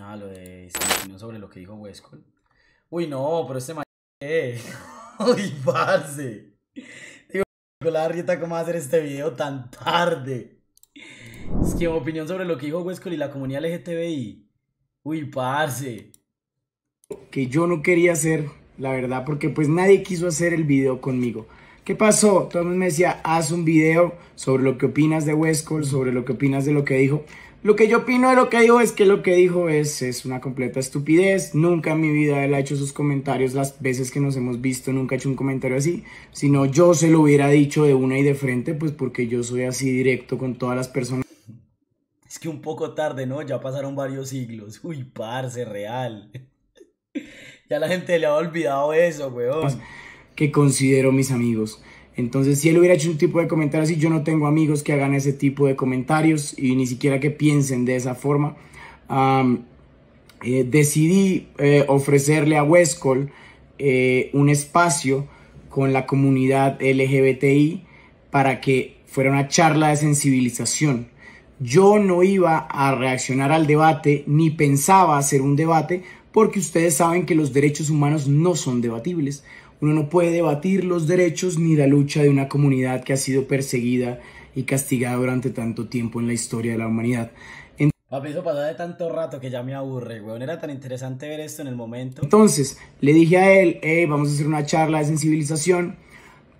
No, ah, lo de opinión sobre lo que dijo Huesco. Uy, no, pero este man. Uy, parce. Digo, la Rieta, ¿cómo va a hacer este video tan tarde? Es que opinión sobre lo que dijo Huesco y la comunidad LGTBI. Uy, parce. Que yo no quería hacer, la verdad, porque pues nadie quiso hacer el video conmigo. ¿Qué pasó? Todo el mundo me decía, haz un video sobre lo que opinas de Huesco, sobre lo que opinas de lo que dijo. Lo que yo opino de lo que dijo es que lo que dijo es, es una completa estupidez. Nunca en mi vida él ha hecho sus comentarios las veces que nos hemos visto, nunca ha hecho un comentario así. Si no, yo se lo hubiera dicho de una y de frente, pues porque yo soy así directo con todas las personas. Es que un poco tarde, ¿no? Ya pasaron varios siglos. Uy, parce, real. ya la gente le ha olvidado eso, weón. Que considero mis amigos. Entonces, si él hubiera hecho un tipo de comentario así, yo no tengo amigos que hagan ese tipo de comentarios y ni siquiera que piensen de esa forma. Eh, decidí eh, ofrecerle a Westcol eh, un espacio con la comunidad LGBTI para que fuera una charla de sensibilización. Yo no iba a reaccionar al debate ni pensaba hacer un debate porque ustedes saben que los derechos humanos no son debatibles. Uno no puede debatir los derechos ni la lucha de una comunidad que ha sido perseguida y castigada durante tanto tiempo en la historia de la humanidad. Papi, eso de tanto rato que ya me aburre, weón. Era tan interesante ver esto en el momento. Entonces, le dije a él, hey, vamos a hacer una charla de sensibilización.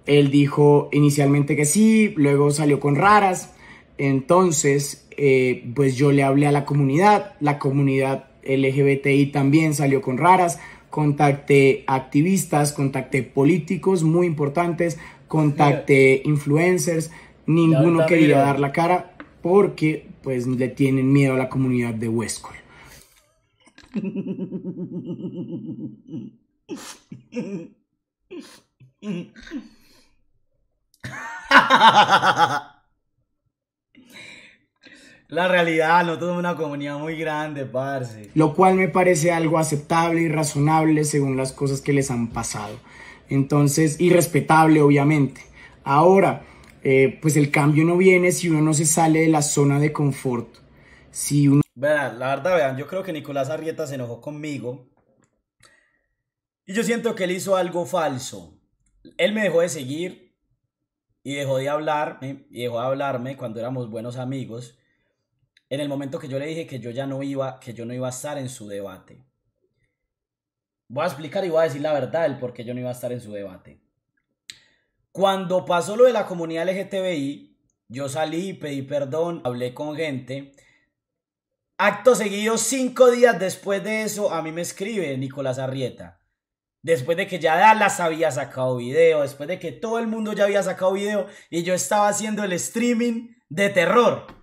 Él dijo inicialmente que sí, luego salió con raras. Entonces, eh, pues yo le hablé a la comunidad, la comunidad LGBTI también salió con raras, contacté activistas, contacté políticos muy importantes, contacté influencers, ninguno quería dar la cara porque pues le tienen miedo a la comunidad de Huesco. la realidad, nosotros somos una comunidad muy grande, parce. Lo cual me parece algo aceptable y razonable según las cosas que les han pasado. Entonces, irrespetable, obviamente. Ahora, eh, pues el cambio no viene si uno no se sale de la zona de confort. Si la verdad, vean, yo creo que Nicolás Arrieta se enojó conmigo. Y yo siento que él hizo algo falso. Él me dejó de seguir y dejó de hablarme, y dejó de hablarme cuando éramos buenos amigos en el momento que yo le dije que yo ya no iba, que yo no iba a estar en su debate. Voy a explicar y voy a decir la verdad el por qué yo no iba a estar en su debate. Cuando pasó lo de la comunidad LGTBI, yo salí, pedí perdón, hablé con gente. Acto seguido, cinco días después de eso, a mí me escribe Nicolás Arrieta. Después de que ya Dallas había sacado video, después de que todo el mundo ya había sacado video y yo estaba haciendo el streaming de terror.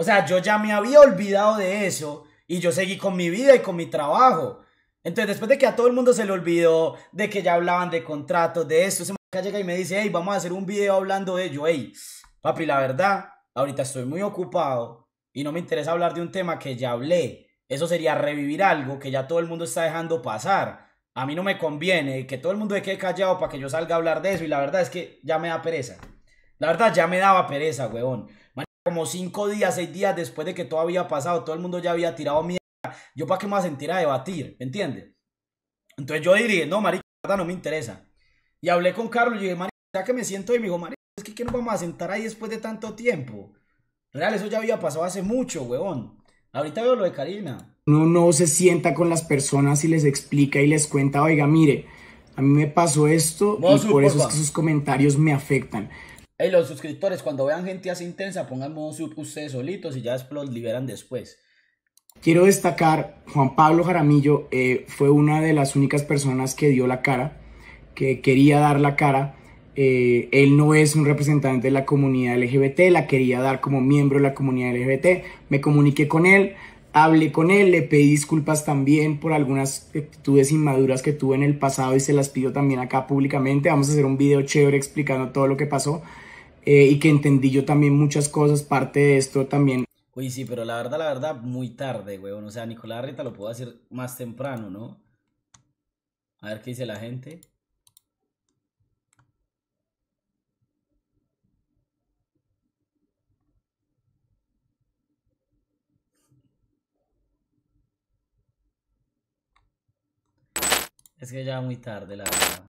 O sea, yo ya me había olvidado de eso y yo seguí con mi vida y con mi trabajo. Entonces, después de que a todo el mundo se le olvidó, de que ya hablaban de contratos, de esto, se me llega y me dice, hey, vamos a hacer un video hablando de ello. Hey, papi, la verdad, ahorita estoy muy ocupado y no me interesa hablar de un tema que ya hablé. Eso sería revivir algo que ya todo el mundo está dejando pasar. A mí no me conviene que todo el mundo se quede callado para que yo salga a hablar de eso. Y la verdad es que ya me da pereza. La verdad ya me daba pereza, huevón como cinco días, seis días después de que todo había pasado, todo el mundo ya había tirado mierda, yo para qué me voy a sentir a debatir, ¿me entiendes? Entonces yo diría no, marica, no me interesa. Y hablé con Carlos y dije, marica, ya que me siento y me dijo, marica, es que ¿qué nos vamos a sentar ahí después de tanto tiempo? Real, eso ya había pasado hace mucho, huevón Ahorita veo lo de Karina. Uno no se sienta con las personas y les explica y les cuenta, oiga, mire, a mí me pasó esto y por eso es que sus comentarios me afectan. Hey, eh, los suscriptores, cuando vean gente así intensa, pongan modo sub ustedes solitos y ya los liberan después. Quiero destacar, Juan Pablo Jaramillo eh, fue una de las únicas personas que dio la cara, que quería dar la cara. Eh, él no es un representante de la comunidad LGBT, la quería dar como miembro de la comunidad LGBT. Me comuniqué con él, hablé con él, le pedí disculpas también por algunas actitudes inmaduras que tuve en el pasado y se las pido también acá públicamente. Vamos a hacer un video chévere explicando todo lo que pasó. Eh, y que entendí yo también muchas cosas, parte de esto también. Oye, sí, pero la verdad, la verdad, muy tarde, weón. O sea, Nicolás Rita lo puedo hacer más temprano, ¿no? A ver qué dice la gente. Es que ya muy tarde, la verdad.